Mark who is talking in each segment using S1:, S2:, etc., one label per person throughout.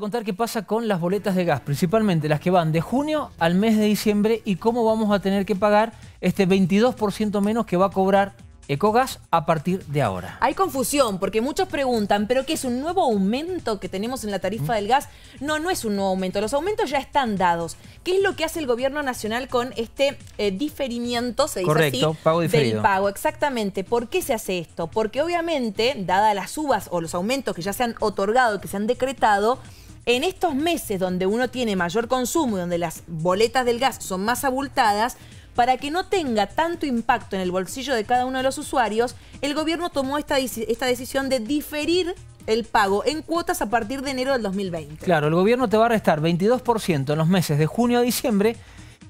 S1: contar qué pasa con las boletas de gas, principalmente las que van de junio al mes de diciembre y cómo vamos a tener que pagar este 22% menos que va a cobrar Ecogas a partir de ahora.
S2: Hay confusión porque muchos preguntan, ¿pero qué es un nuevo aumento que tenemos en la tarifa ¿Mm? del gas? No, no es un nuevo aumento, los aumentos ya están dados. ¿Qué es lo que hace el gobierno nacional con este eh, diferimiento, se dice Correcto, así, pago del pago? Exactamente, ¿por qué se hace esto? Porque obviamente, dadas las subas o los aumentos que ya se han otorgado, que se han decretado, en estos meses donde uno tiene mayor consumo y donde las boletas del gas son más abultadas, para que no tenga tanto impacto en el bolsillo de cada uno de los usuarios, el gobierno tomó esta, esta decisión de diferir el pago en cuotas a partir de enero del 2020.
S1: Claro, el gobierno te va a restar 22% en los meses de junio a diciembre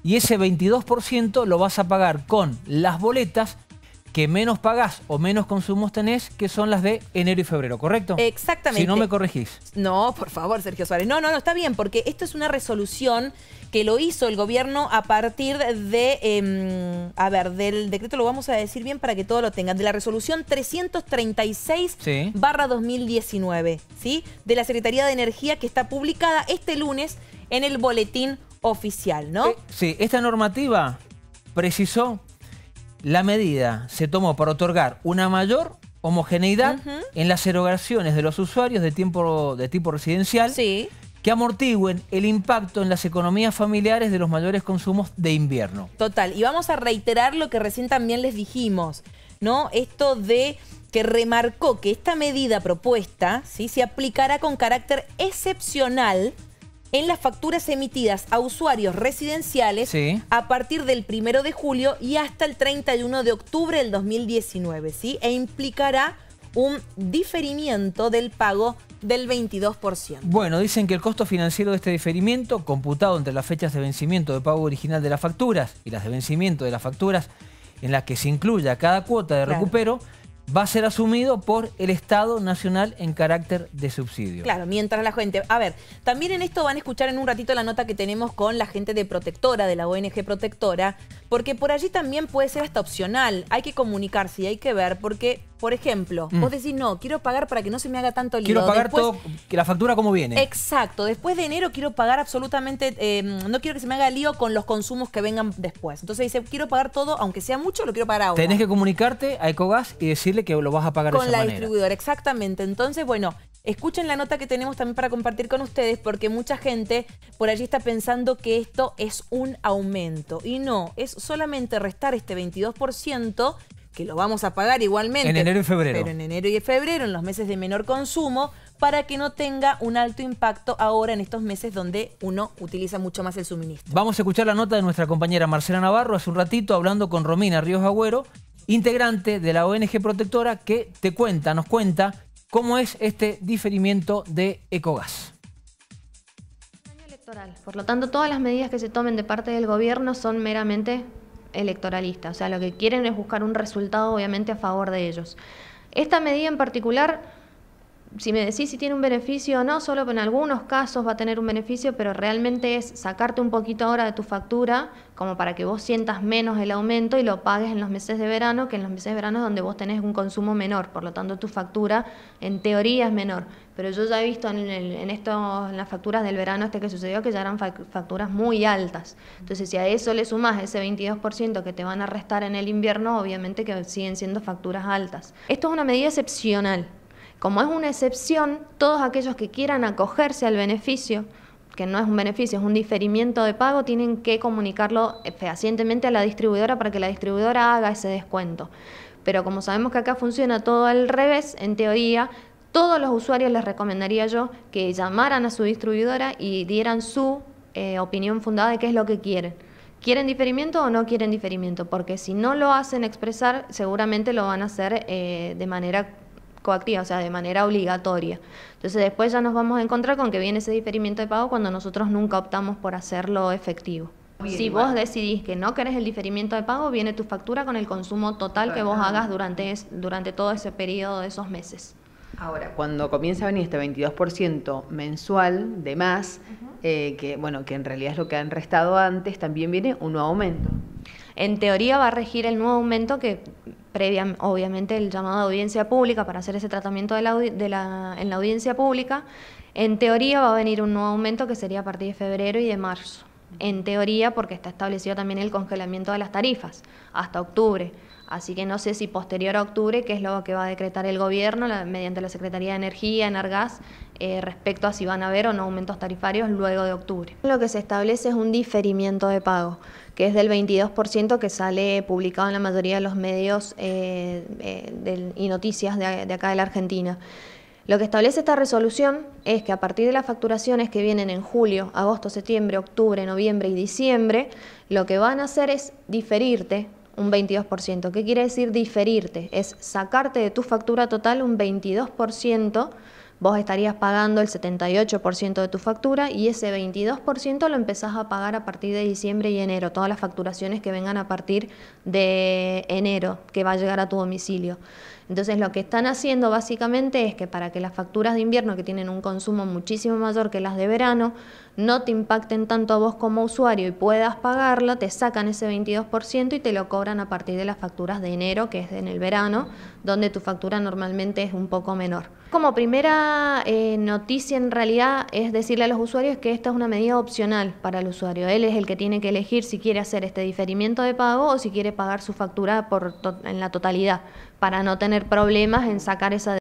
S1: y ese 22% lo vas a pagar con las boletas que menos pagás o menos consumos tenés, que son las de enero y febrero, ¿correcto? Exactamente. Si no me corregís.
S2: No, por favor, Sergio Suárez. No, no, no, está bien, porque esto es una resolución que lo hizo el gobierno a partir de, em, a ver, del decreto lo vamos a decir bien para que todos lo tengan, de la resolución 336 barra 2019, ¿sí? De la Secretaría de Energía que está publicada este lunes en el boletín oficial, ¿no? Eh, sí, esta normativa
S1: precisó la medida se tomó para otorgar una mayor homogeneidad en las erogaciones de los usuarios de, tiempo, de tipo residencial que amortigüen el impacto en las economías familiares de los mayores consumos de invierno.
S2: Total, y vamos a reiterar lo que recién también les dijimos, ¿no? Esto de que remarcó que esta medida propuesta se aplicará con carácter excepcional en las facturas emitidas a usuarios residenciales a partir del 1 de julio y hasta el 31 de octubre del 2019, ¿sí? E implicará un diferimiento del pago del 22%.
S1: Bueno, dicen que el costo financiero de este diferimiento, computado entre las fechas de vencimiento de pago original de las facturas y las de vencimiento de las facturas en las que se incluya cada cuota de recupero, va a ser asumido por el Estado Nacional en carácter de subsidio.
S2: Claro, mientras la gente... A ver, también en esto van a escuchar en un ratito la nota que tenemos con la gente de Protectora, de la ONG Protectora, porque por allí también puede ser hasta opcional. Hay que comunicarse y hay que ver, porque, por ejemplo, vos mm. decís, no, quiero pagar para que no se me haga tanto lío. Quiero pagar todo,
S1: que la factura como viene.
S2: Exacto, después de enero quiero pagar absolutamente, eh, no quiero que se me haga lío con los consumos que vengan después. Entonces dice, quiero pagar todo, aunque sea mucho, lo quiero pagar ahora. Tenés que
S1: comunicarte a Ecogas y decirle que lo vas a pagar con de esa la distribuidora,
S2: exactamente. Entonces, bueno, escuchen la nota que tenemos también para compartir con ustedes porque mucha gente por allí está pensando que esto es un aumento y no, es solamente restar este 22% que lo vamos a pagar igualmente. En enero y febrero. Pero en enero y febrero, en los meses de menor consumo, para que no tenga un alto impacto ahora en estos meses donde uno utiliza mucho más el suministro.
S1: Vamos a escuchar la nota de nuestra compañera Marcela Navarro hace un ratito hablando con Romina Ríos Agüero, integrante de la ONG protectora, que te cuenta, nos cuenta cómo es este diferimiento de Ecogas.
S3: Por lo tanto, todas las medidas que se tomen de parte del gobierno son meramente electoralistas. O sea, lo que quieren es buscar un resultado, obviamente, a favor de ellos. Esta medida en particular si me decís si tiene un beneficio o no, solo en algunos casos va a tener un beneficio, pero realmente es sacarte un poquito ahora de tu factura, como para que vos sientas menos el aumento y lo pagues en los meses de verano, que en los meses de verano es donde vos tenés un consumo menor, por lo tanto tu factura en teoría es menor. Pero yo ya he visto en, estos, en las facturas del verano este que sucedió que ya eran facturas muy altas. Entonces si a eso le sumás ese 22% que te van a restar en el invierno, obviamente que siguen siendo facturas altas. Esto es una medida excepcional como es una excepción, todos aquellos que quieran acogerse al beneficio, que no es un beneficio, es un diferimiento de pago, tienen que comunicarlo eh, fehacientemente a la distribuidora para que la distribuidora haga ese descuento. Pero como sabemos que acá funciona todo al revés, en teoría, todos los usuarios les recomendaría yo que llamaran a su distribuidora y dieran su eh, opinión fundada de qué es lo que quieren. ¿Quieren diferimiento o no quieren diferimiento? Porque si no lo hacen expresar, seguramente lo van a hacer eh, de manera coactiva, o sea, de manera obligatoria. Entonces después ya nos vamos a encontrar con que viene ese diferimiento de pago cuando nosotros nunca optamos por hacerlo efectivo. si vos decidís que no querés el diferimiento de pago, viene tu factura con el consumo total que vos hagas durante, durante todo ese periodo de esos meses.
S2: Ahora, cuando comienza a venir este 22% mensual
S3: de más, eh, que bueno, que en realidad es lo que han restado antes, también viene un nuevo aumento en teoría va a regir el nuevo aumento que previa, obviamente, el llamado a audiencia pública para hacer ese tratamiento en la audiencia pública. En teoría va a venir un nuevo aumento que sería a partir de febrero y de marzo en teoría porque está establecido también el congelamiento de las tarifas hasta octubre. Así que no sé si posterior a octubre, qué es lo que va a decretar el gobierno mediante la Secretaría de Energía, en eh, respecto a si van a haber o no aumentos tarifarios luego de octubre. Lo que se establece es un diferimiento de pago, que es del 22% que sale publicado en la mayoría de los medios eh, eh, y noticias de acá de la Argentina. Lo que establece esta resolución es que a partir de las facturaciones que vienen en julio, agosto, septiembre, octubre, noviembre y diciembre, lo que van a hacer es diferirte un 22%. ¿Qué quiere decir diferirte? Es sacarte de tu factura total un 22%. Vos estarías pagando el 78% de tu factura y ese 22% lo empezás a pagar a partir de diciembre y enero, todas las facturaciones que vengan a partir de enero, que va a llegar a tu domicilio. Entonces lo que están haciendo básicamente es que para que las facturas de invierno, que tienen un consumo muchísimo mayor que las de verano, no te impacten tanto a vos como usuario y puedas pagarlo, te sacan ese 22% y te lo cobran a partir de las facturas de enero, que es en el verano, donde tu factura normalmente es un poco menor. Como primera eh, noticia en realidad es decirle a los usuarios que esta es una medida opcional para el usuario. Él es el que tiene que elegir si quiere hacer este diferimiento de pago o si quiere pagar su factura en la totalidad para no tener problemas en sacar esa